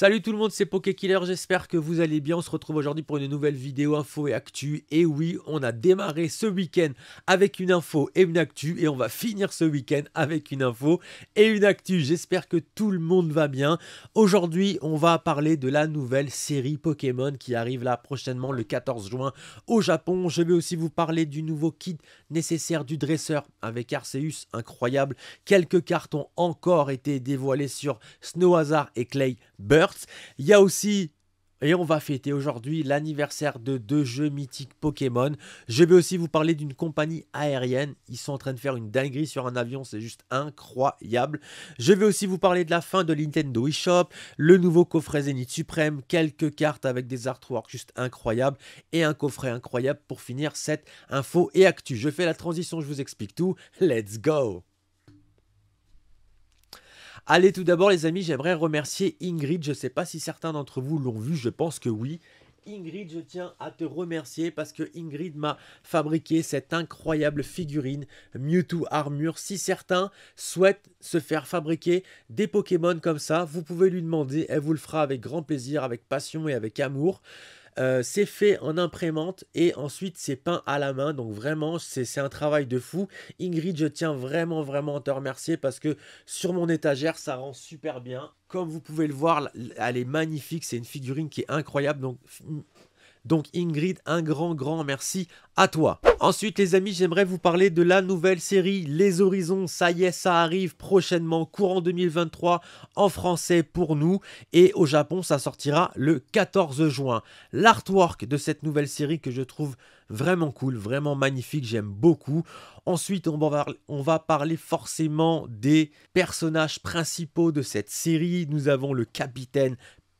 Salut tout le monde, c'est Pokékiller, j'espère que vous allez bien. On se retrouve aujourd'hui pour une nouvelle vidéo info et actu. Et oui, on a démarré ce week-end avec une info et une actu. Et on va finir ce week-end avec une info et une actu. J'espère que tout le monde va bien. Aujourd'hui, on va parler de la nouvelle série Pokémon qui arrive là prochainement le 14 juin au Japon. Je vais aussi vous parler du nouveau kit nécessaire du dresseur avec Arceus, incroyable. Quelques cartes ont encore été dévoilées sur Snow Hazard et Clay Bird. Il y a aussi et on va fêter aujourd'hui l'anniversaire de deux jeux mythiques Pokémon. Je vais aussi vous parler d'une compagnie aérienne. Ils sont en train de faire une dinguerie sur un avion, c'est juste incroyable. Je vais aussi vous parler de la fin de Nintendo eShop, le nouveau coffret Zenith Suprême, quelques cartes avec des artworks juste incroyables et un coffret incroyable pour finir cette info et actu. Je fais la transition, je vous explique tout. Let's go! Allez, tout d'abord, les amis, j'aimerais remercier Ingrid. Je ne sais pas si certains d'entre vous l'ont vu, je pense que oui. Ingrid, je tiens à te remercier parce que Ingrid m'a fabriqué cette incroyable figurine Mewtwo Armure. Si certains souhaitent se faire fabriquer des Pokémon comme ça, vous pouvez lui demander. Elle vous le fera avec grand plaisir, avec passion et avec amour. Euh, c'est fait en imprimante et ensuite c'est peint à la main. Donc vraiment, c'est un travail de fou. Ingrid, je tiens vraiment, vraiment à te remercier parce que sur mon étagère, ça rend super bien. Comme vous pouvez le voir, elle est magnifique. C'est une figurine qui est incroyable. Donc donc Ingrid, un grand, grand merci à toi. Ensuite les amis, j'aimerais vous parler de la nouvelle série Les Horizons. Ça y est, ça arrive prochainement, courant 2023, en français pour nous. Et au Japon, ça sortira le 14 juin. L'artwork de cette nouvelle série que je trouve vraiment cool, vraiment magnifique, j'aime beaucoup. Ensuite, on va, parler forcément des personnages principaux de cette série. Nous avons le capitaine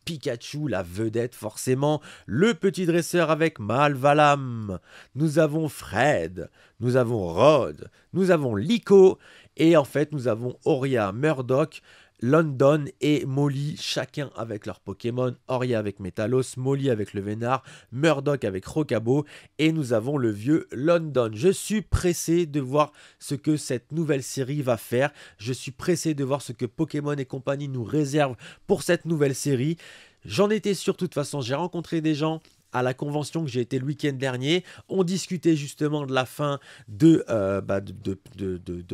Pikachu, la vedette forcément, le petit dresseur avec Malvalam, nous avons Fred, nous avons Rod, nous avons Lico, et en fait nous avons Oria Murdoch, London et Molly, chacun avec leur Pokémon, Oria avec Metalos, Molly avec le Vénard, Murdoch avec Rocabo, et nous avons le vieux London. Je suis pressé de voir ce que cette nouvelle série va faire, je suis pressé de voir ce que Pokémon et compagnie nous réservent pour cette nouvelle série. J'en étais sûr de toute façon, j'ai rencontré des gens à la convention que j'ai été le week-end dernier. On discutait justement de la fin de, euh, bah,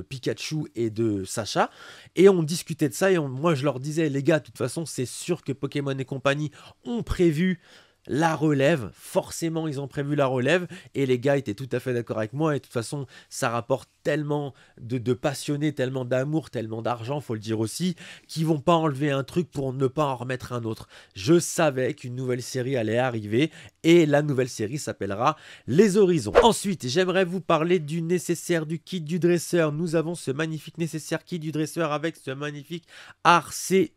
Pikachu et de Sacha. Et on discutait de ça. Et moi, je leur disais, les gars, de toute façon, c'est sûr que Pokémon et compagnie ont prévu la relève, forcément ils ont prévu la relève, et les gars étaient tout à fait d'accord avec moi, et de toute façon ça rapporte tellement de, passionnés, tellement d'amour, tellement d'argent, faut le dire aussi, qu'ils vont pas enlever un truc pour ne pas en remettre un autre. Je savais qu'une nouvelle série allait arriver, et la nouvelle série s'appellera Les Horizons. Ensuite, j'aimerais vous parler du nécessaire du kit du dresseur. Nous avons ce magnifique nécessaire kit du dresseur avec ce magnifique Arceus.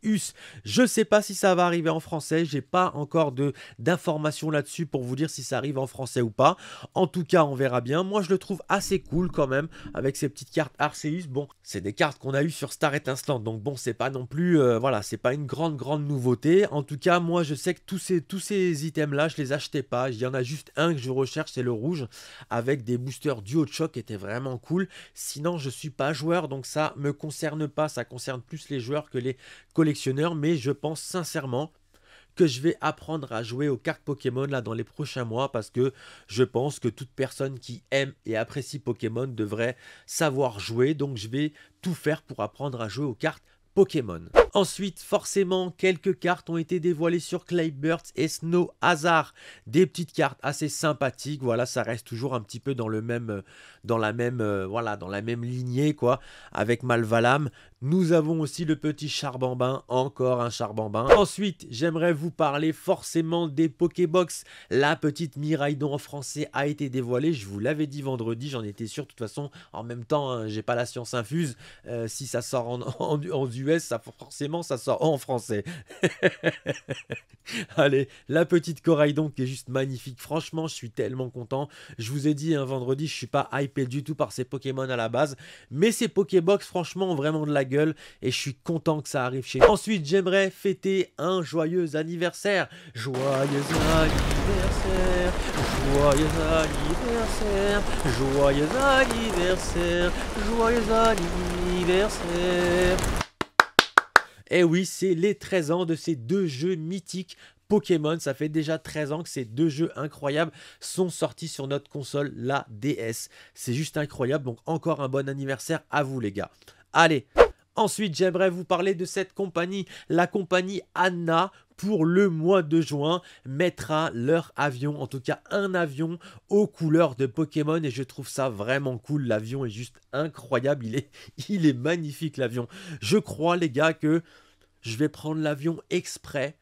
Je sais pas si ça va arriver en français, j'ai pas encore de Formation là-dessus pour vous dire si ça arrive en français ou pas. En tout cas, on verra bien. Moi, je le trouve assez cool quand même avec ces petites cartes Arceus. Bon, c'est des cartes qu'on a eu sur Star Instant donc bon, c'est pas non plus, euh, voilà, c'est pas une grande grande nouveauté. En tout cas, moi, je sais que tous ces tous ces items là, je les achetais pas. Il y en a juste un que je recherche, c'est le rouge avec des boosters duo de choc qui était vraiment cool. Sinon, je suis pas joueur, donc ça me concerne pas. Ça concerne plus les joueurs que les collectionneurs, mais je pense sincèrement que je vais apprendre à jouer aux cartes Pokémon là dans les prochains mois parce que je pense que toute personne qui aime et apprécie Pokémon devrait savoir jouer. Donc je vais tout faire pour apprendre à jouer aux cartes Pokémon. Ensuite, forcément, quelques cartes ont été dévoilées sur Claybirds et Snow Hazard. Des petites cartes assez sympathiques, voilà, ça reste toujours un petit peu dans le même, dans la même, euh, voilà, dans la même lignée, quoi, avec Malvalam. Nous avons aussi le petit Charbambin, encore un Charbambin. Ensuite, j'aimerais vous parler forcément des Pokébox. La petite Miraidon en français a été dévoilée, je vous l'avais dit vendredi, j'en étais sûr, de toute façon, en même temps, hein, j'ai pas la science infuse, euh, si ça sort en, en US, ça forcément ça sort en français. Allez, la petite corail donc est juste magnifique. Franchement, je suis tellement content. Je vous ai dit un hein, vendredi, je suis pas hypé du tout par ces Pokémon à la base, mais ces Pokébox franchement ont vraiment de la gueule et je suis content que ça arrive chez. Ensuite, j'aimerais fêter un joyeux anniversaire. Joyeux anniversaire. Joyeux anniversaire, joyeux anniversaire, joyeux anniversaire. Et eh oui, c'est les 13 ans de ces deux jeux mythiques Pokémon. Ça fait déjà 13 ans que ces deux jeux incroyables sont sortis sur notre console, la DS. C'est juste incroyable, donc encore un bon anniversaire à vous les gars. Allez, Ensuite, j'aimerais vous parler de cette compagnie, la compagnie Anna pour le mois de juin mettra leur avion, en tout cas un avion aux couleurs de Pokémon et je trouve ça vraiment cool. L'avion est juste incroyable, il est, il est magnifique l'avion. Je crois les gars que je vais prendre l'avion exprès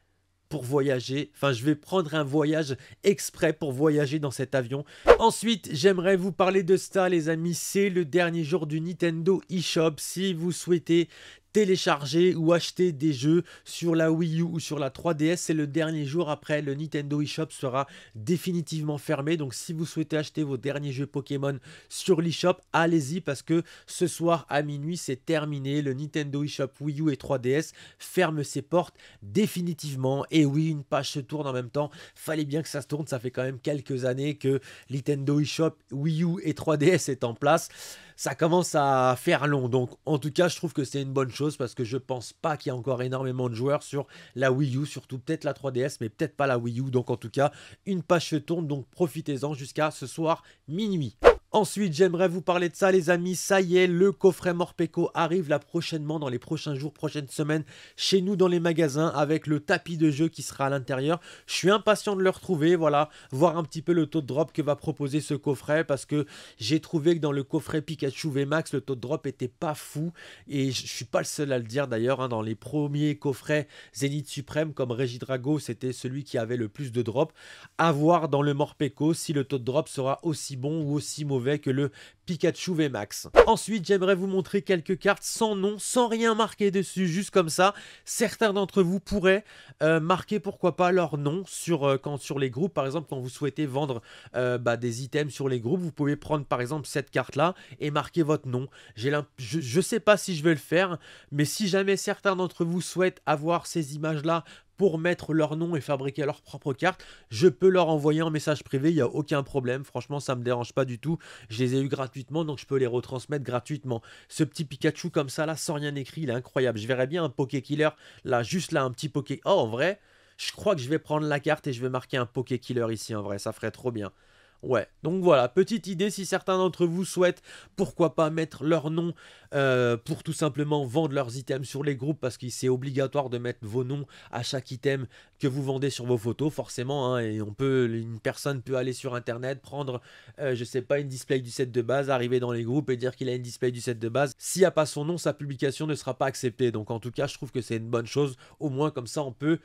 pour voyager. Enfin, je vais prendre un voyage exprès pour voyager dans cet avion. Ensuite, j'aimerais vous parler de ça, les amis. C'est le dernier jour du Nintendo eShop. Si vous souhaitez télécharger ou acheter des jeux sur la Wii U ou sur la 3DS. C'est le dernier jour après le Nintendo eShop sera définitivement fermé. Donc si vous souhaitez acheter vos derniers jeux Pokémon sur l'eShop, allez-y parce que ce soir à minuit c'est terminé. Le Nintendo eShop Wii U et 3DS ferme ses portes définitivement. Et oui, une page se tourne en même temps. Fallait bien que ça se tourne. Ça fait quand même quelques années que Nintendo eShop Wii U et 3DS est en place ça commence à faire long. Donc, en tout cas, je trouve que c'est une bonne chose parce que je pense pas qu'il y ait encore énormément de joueurs sur la Wii U, surtout peut-être la 3DS, mais peut-être pas la Wii U. Donc, en tout cas, une page se tourne. Donc, profitez-en jusqu'à ce soir minuit. Ensuite, j'aimerais vous parler de ça, les amis. Ça y est, le coffret Morpeko arrive là prochainement, dans les prochains jours, prochaines semaines, chez nous dans les magasins, avec le tapis de jeu qui sera à l'intérieur. Je suis impatient de le retrouver, voilà, voir un petit peu le taux de drop que va proposer ce coffret, parce que j'ai trouvé que dans le coffret Pikachu VMAX, le taux de drop était pas fou, et je suis pas le seul à le dire d'ailleurs, hein. dans les premiers coffrets Zenith Suprême, comme Régidrago c'était celui qui avait le plus de drop. À voir dans le Morpeko si le taux de drop sera aussi bon ou aussi mauvais que le Pikachu VMAX. Ensuite, j'aimerais vous montrer quelques cartes sans nom, sans rien marquer dessus, juste comme ça. Certains d'entre vous pourraient euh, marquer, pourquoi pas, leur nom sur, euh, quand, sur les groupes. Par exemple, quand vous souhaitez vendre euh, bah, des items sur les groupes, vous pouvez prendre par exemple cette carte-là et marquer votre nom. Je ne sais pas si je vais le faire, mais si jamais certains d'entre vous souhaitent avoir ces images-là pour mettre leur nom et fabriquer leur propre carte, je peux leur envoyer un message privé, il n'y a aucun problème. Franchement, ça ne me dérange pas du tout. Je les ai eu gratuitement, donc je peux les retransmettre gratuitement. Ce petit Pikachu comme ça, là, sans rien écrit, il est incroyable. Je verrais bien un Poké Killer, là, juste là, un petit Poké... Oh, en vrai, je crois que je vais prendre la carte et je vais marquer un Poké Killer ici, en vrai, ça ferait trop bien. Ouais, donc voilà, petite idée si certains d'entre vous souhaitent, pourquoi pas mettre leur nom euh, pour tout simplement vendre leurs items sur les groupes, parce que c'est obligatoire de mettre vos noms à chaque item que vous vendez sur vos photos, forcément, hein, et on peut, une personne peut aller sur internet, prendre, je euh, je sais pas, une display du set de base, arriver dans les groupes et dire qu'il a une display du set de base. S'il n'y a pas son nom, sa publication ne sera pas acceptée, donc en tout cas, je trouve que c'est une bonne chose, au moins comme ça on peut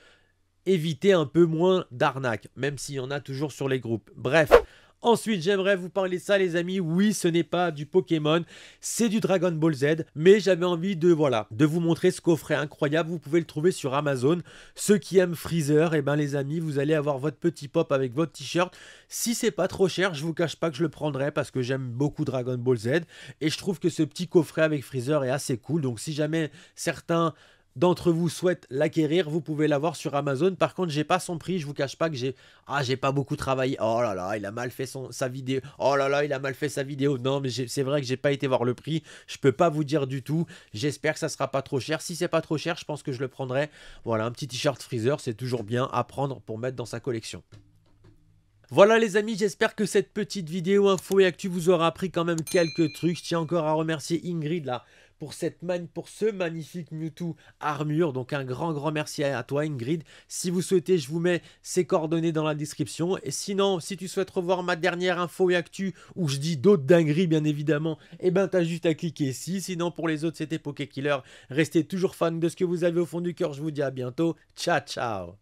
éviter un peu moins d'arnaques, même s'il y en a toujours sur les groupes. Bref, Ensuite, j'aimerais vous parler de ça, les amis. Oui, ce n'est pas du Pokémon, c'est du Dragon Ball Z, mais j'avais envie de voilà, de vous montrer ce coffret incroyable. Vous pouvez le trouver sur Amazon. Ceux qui aiment Freezer, et eh ben les amis, vous allez avoir votre petit pop avec votre t-shirt. Si c'est pas trop cher, je vous cache pas que je le prendrai parce que j'aime beaucoup Dragon Ball Z et je trouve que ce petit coffret avec Freezer est assez cool. Donc si jamais certains d'entre vous souhaite l'acquérir, vous pouvez l'avoir sur Amazon. Par contre, j'ai pas son prix, je vous cache pas que j'ai ah, j'ai pas beaucoup travaillé. Oh là là, il a mal fait son sa vidéo. Oh là là, il a mal fait sa vidéo. Non, mais c'est vrai que j'ai pas été voir le prix. Je peux pas vous dire du tout. J'espère que ça sera pas trop cher. Si c'est pas trop cher, je pense que je le prendrai. Voilà, un petit t-shirt freezer, c'est toujours bien à prendre pour mettre dans sa collection. Voilà les amis, j'espère que cette petite vidéo info et actu vous aura appris quand même quelques trucs. Je tiens encore à remercier Ingrid là pour, cette pour ce magnifique Mewtwo armure. Donc un grand grand merci à, toi Ingrid. Si vous souhaitez, je vous mets ses coordonnées dans la description. Et sinon, si tu souhaites revoir ma dernière info et actu, où je dis d'autres dingueries bien évidemment, Et eh ben t'as juste à cliquer ici. Sinon pour les autres, c'était Poké Killer. Restez toujours fan de ce que vous avez au fond du cœur. Je vous dis à bientôt. Ciao ciao